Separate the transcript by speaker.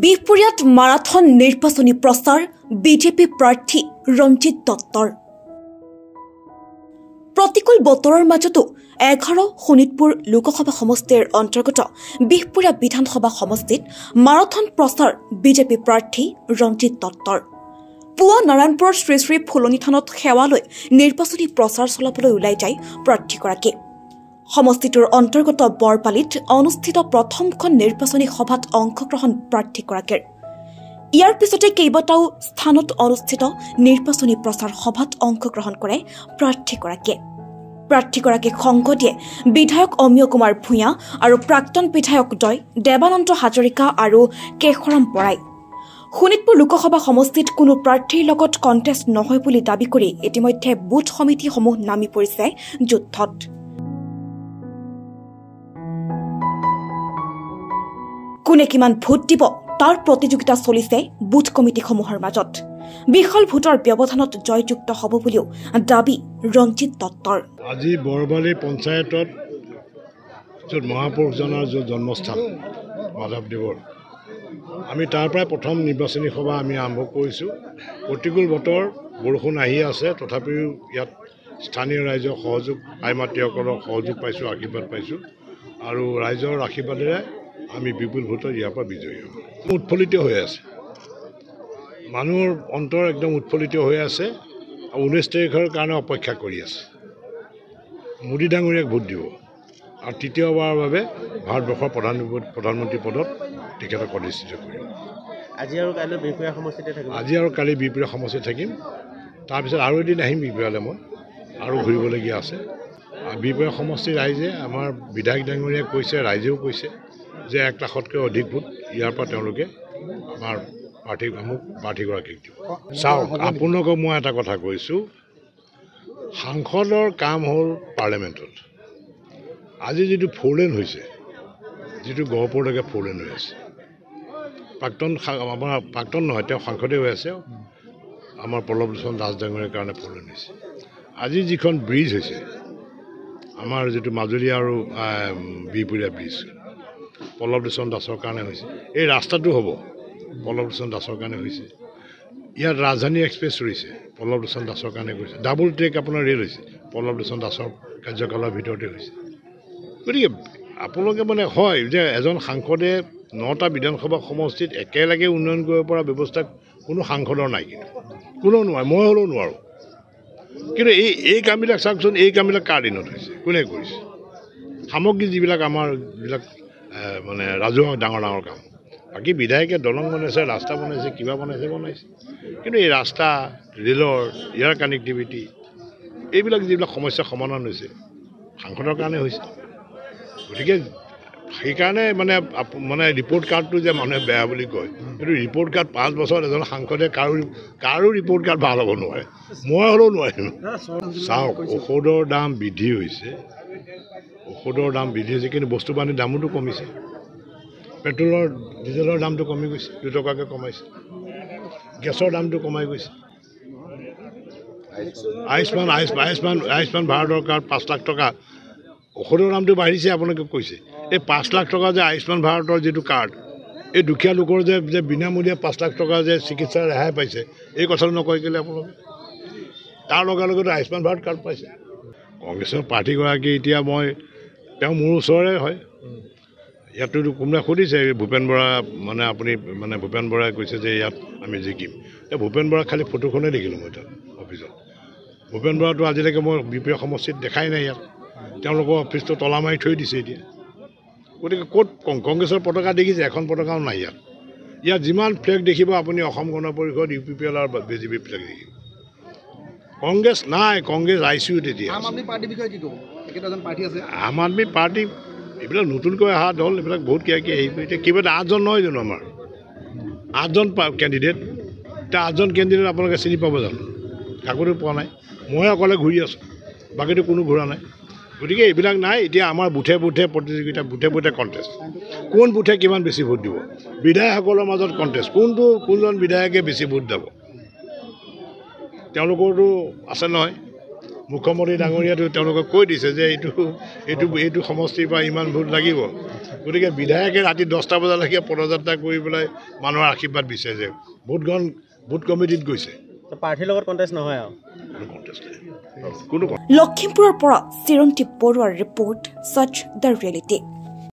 Speaker 1: বিহপুৰীয়াত marathon নিৰ্বাচনী প্ৰচাৰ BJP প্ৰাৰ্থী ৰঞ্জিত দত্তৰ প্ৰতিকূল বতৰৰ মাজতো এঘাৰ শোণিতপুৰ লোকসভা সমষ্টিৰ অন্তৰ্গত বিহপুৰীয়া বিধানসভা সমষ্টিত মাৰাথন প্ৰচাৰ বিজেপি প্ৰাৰ্থী ৰঞ্জিত দত্তৰ পুৱা নাৰায়ণপুৰৰ শ্ৰী শ্ৰী ফুলনি থানত সেৱা লৈ নিৰ্বাচনী প্ৰচাৰ চলাবলৈ ওলাই যায় প্ৰাৰ্থীগৰাকীয়ে সমষ্টিটোৰ অন্তৰ্গত বৰপালিত অনুষ্ঠিত প্ৰথমখন নিৰ্বাচনী সভাত অংশগ্ৰহণ প্ৰাৰ্থীগৰাকীৰ ইয়াৰ পিছতে কেইবাটাও স্থানত অনুষ্ঠিত নিৰ্বাচনী প্ৰচাৰ সভাত অংশগ্ৰহণ কৰে প্ৰাৰ্থীগৰাকীয়ে প্ৰাৰ্থীগৰাকীক সংগ দিয়ে বিধায়ক অমিয় কুমাৰ ভূঞা আৰু প্ৰাক্তন বিধায়ক দয় দেৱানন্দ হাজৰিকা আৰু কেশৰাম বৰাই শোণিতপুৰ লোকসভা সমষ্টিত কোনো প্ৰাৰ্থীৰ লগত কণ্টেষ্ট নহয় বুলি দাবী কৰি ইতিমধ্যে বুথ সমিতিসমূহ নামি পৰিছে যুদ্ধত কোনে কিমান ভোট দিব তাৰ প্ৰতিযোগিতা চলিছে বুথ কমিটিসমূহৰ মাজত বিশাল ভোটৰ ব্যৱধানত জয়যুক্ত হ'ব বুলিও দাবী ৰঞ্জিত দত্তৰ
Speaker 2: আজি বৰবালি পঞ্চায়তত য'ত মহাপুৰুষজনৰ য'ত জন্মস্থান মাধৱদেৱৰ আমি তাৰ পৰাই প্ৰথম নিৰ্বাচনী সভা আমি আৰম্ভ কৰিছোঁ প্ৰতিকূল বতৰ বৰষুণ আহি আছে তথাপিও ইয়াত স্থানীয় ৰাইজৰ সহযোগ আই মাতৃসকলক সহযোগ পাইছোঁ আশীৰ্বাদ পাইছোঁ আৰু ৰাইজৰ আশীৰ্বাদেৰে আমি বিপুল ভোটত ইয়াৰ পৰা বিজয়ী হ'ম উৎফুল্লিত হৈ আছে মানুহৰ অন্তৰ একদম উৎফুল্লিত হৈ আছে আৰু ঊনৈছ তাৰিখৰ কাৰণে অপেক্ষা কৰি আছে মোদী ডাঙৰীয়াক ভোট দিব আৰু তৃতীয়বাৰৰ বাবে ভাৰতবৰ্ষৰ প্ৰধান প্ৰধানমন্ত্ৰী পদত তেখেতক অধিষ্ঠিত কৰিম আজি আৰু কাইলৈ বিহপুৰীয়া সমষ্টিতে থাকিম আজি আৰু কালি বিহপুৰীয়া সমষ্টিত থাকিম তাৰপিছত আৰু এদিন আহিম বিহপুৰীয়ালৈ মই আৰু ঘূৰিবলগীয়া আছে আৰু বিহপুৰীয়া সমষ্টিৰ ৰাইজে আমাৰ বিধায়ক ডাঙৰীয়াক কৈছে ৰাইজেও কৈছে যে এক লাখতকৈ অধিক ভোট ইয়াৰ পৰা তেওঁলোকে আমাৰ প্ৰাৰ্থী মোক প্ৰাৰ্থীগৰাকীক দিব চাওক আপোনালোকক মই এটা কথা কৈছোঁ সাংসদৰ কাম হ'ল পাৰ্লিয়ামেণ্টত আজি যিটো ফ'ৰলেন হৈছে যিটো গহপুৰলৈকে ফ'ৰলেন হৈ আছে প্ৰাক্তন আমাৰ প্ৰাক্তন নহয় তেওঁ সাংসদে হৈ আছে আমাৰ পল্লৱলোচন ডাঙৰীয়াৰ কাৰণে ফ'ৰলেন হৈছে আজি যিখন ব্ৰিজ হৈছে আমাৰ যিটো মাজুলী আৰু বিহপুৰীয়া ব্ৰিজ পল্লৱ দুচন দাসৰ কাৰণে হৈছে এই ৰাস্তাটো হ'ব পল্লৱ দুচন দাসৰ কাৰণে হৈছে ইয়াত ৰাজধানী এক্সপ্ৰেছ উৰিছে পল্লৱ দুচন দাসৰ কাৰণে কৰিছে ডাবল ট্ৰেক আপোনাৰ ৰেল হৈছে পল্লৱ দুচন দাসৰ কাৰ্যকালৰ ভিতৰতে হৈছে গতিকে আপোনালোকে মানে হয় যে এজন সাংসদে নটা বিধানসভা সমষ্টিত একেলগে উন্নয়ন কৰিব পৰা ব্যৱস্থা কোনো সাংসদৰ নাই কিন্তু কোনেও নোৱাৰে মই হ'লেও নোৱাৰোঁ কিন্তু এই এই কামবিলাক চাওকচোন এই কামবিলাক কাৰ দিনত হৈছে কোনে কৰিছে সামগ্ৰী যিবিলাক আমাৰ যিবিলাক মানে ৰাজহুৱা ডাঙৰ ডাঙৰ কাম বাকী বিধায়কে দলং বনাইছে ৰাস্তা বনাইছে কিবা বনাইছে বনাইছে কিন্তু এই ৰাস্তা ৰে'লৰ এয়াৰ কানেক্টিভিটি এইবিলাক যিবিলাক সমস্যা সমাধান হৈছে সাংসদৰ কাৰণে হৈছে গতিকে সেইকাৰণে মানে মানে ৰিপৰ্ট কাৰ্ডটো যে মানুহে বেয়া বুলি কয় কিন্তু ৰিপৰ্ট কাৰ্ড পাঁচ বছৰত এজন সাংসদে কাৰো কাৰো ৰিপৰ্ট কাৰ্ড ভাল হ'ব নোৱাৰে মই হ'লেও নোৱাৰিম চাওক ঔষধৰ দাম বৃদ্ধি হৈছে ঔষধৰ দাম বৃদ্ধি হৈছে কিন্তু বস্তু বাহানিৰ দামতো কমিছে পেট্ৰলৰ ডিজেলৰ দামটো কমি গৈছে দুটকাকৈ কমাইছে গেছৰ দামটো কমাই গৈছে আয়ুষ্মান আয়ুষ্মান আয়ুষ্মান ভাৰতৰ কাৰ্ড পাঁচ লাখ টকা ঔষধৰ দামটো বাঢ়িছে আপোনালোকে কৈছে এই পাঁচ লাখ টকা যে আয়ুষ্মান ভাৰতৰ যিটো কাৰ্ড এই দুখীয়া লোকৰ যে যে বিনামূলীয়া পাঁচ লাখ টকা যে চিকিৎসাৰ ৰেহাই পাইছে এই কথাটো নকয় কেলৈ আপোনালোকে তাৰ লগে লগেতো আয়ুষ্মান ভাৰত কাৰ্ড পাইছে কংগ্ৰেছৰ প্ৰাৰ্থীগৰাকী এতিয়া মই তেওঁ মোৰ ওচৰৰে হয় ইয়াততো কোনোবাই সুধিছে ভূপেন বৰা মানে আপুনি মানে ভূপেন বৰাই কৈছে যে ইয়াত আমি জিকিম এই ভূপেন বৰা খালী ফটোখনে দেখিলোঁ মই তাত অফিচত ভূপেন বৰাটো আজিলৈকে মই বি পি এফ সমষ্টিত দেখাই নাই ইয়াত তেওঁলোকৰ অফিচটো তলা মাৰি থৈ দিছে এতিয়া গতিকে ক'ত কংগ্ৰেছৰ পতাকা দেখিছে এখন পতাকাও নাই ইয়াত ইয়াত যিমান ফ্লেগ দেখিব আপুনি Asom Gana Parishad U P P L আৰু বি জে পি ফ্লেগ দেখিব কংগ্ৰেছ নাই কংগ্ৰেছ আই চি ইউত এতিয়া আম আদমি পাৰ্টি এইবিলাক নতুনকৈ অহা দল এইবিলাক বহুত কিবা হেৰি এতিয়া কিবা এটা আঠজন নহয় জানো আমাৰ আঠজন কেণ্ডিডেট এতিয়া আঠজন কেণ্ডিডেট আপোনালোকে চিনি পাব জানো কাকোতো পোৱা নাই মই অকলে ঘূৰি আছোঁ বাকীতো কোনো ঘূৰা নাই গতিকে এইবিলাক নাই এতিয়া আমাৰ বুথে বুথে প্ৰতিযোগিতা বুথে বুথে কণ্টেষ্ট কোন বুথে কিমান বেছি ভোট দিব বিধায়কসকলৰ মাজত কণ্টেষ্ট কোনটো কোনজন বিধায়কে বেছি ভোট যাব তেওঁলোকৰতো আছে নহয় মুখ্যমন্ত্ৰী ডাঙৰীয়াতো তেওঁলোকক কৈ দিছে যে এইটো এইটো এইটো সমষ্টিৰ পৰা ইমান ভোট লাগিব গতিকে বিধায়কে ৰাতি দহটা বজালৈকে পদযাত্ৰা কৰি পেলাই মানুহৰ আশীৰ্বাদ বিচাৰে যে ভোটগ্ৰহণ ভোট কমিটিত গৈছে আৰু
Speaker 1: লখিমপুৰৰ পৰা চিৰন্তী বৰুৱাৰ ৰিপৰ্ট ছচ দ্য ৰিয়েলিটি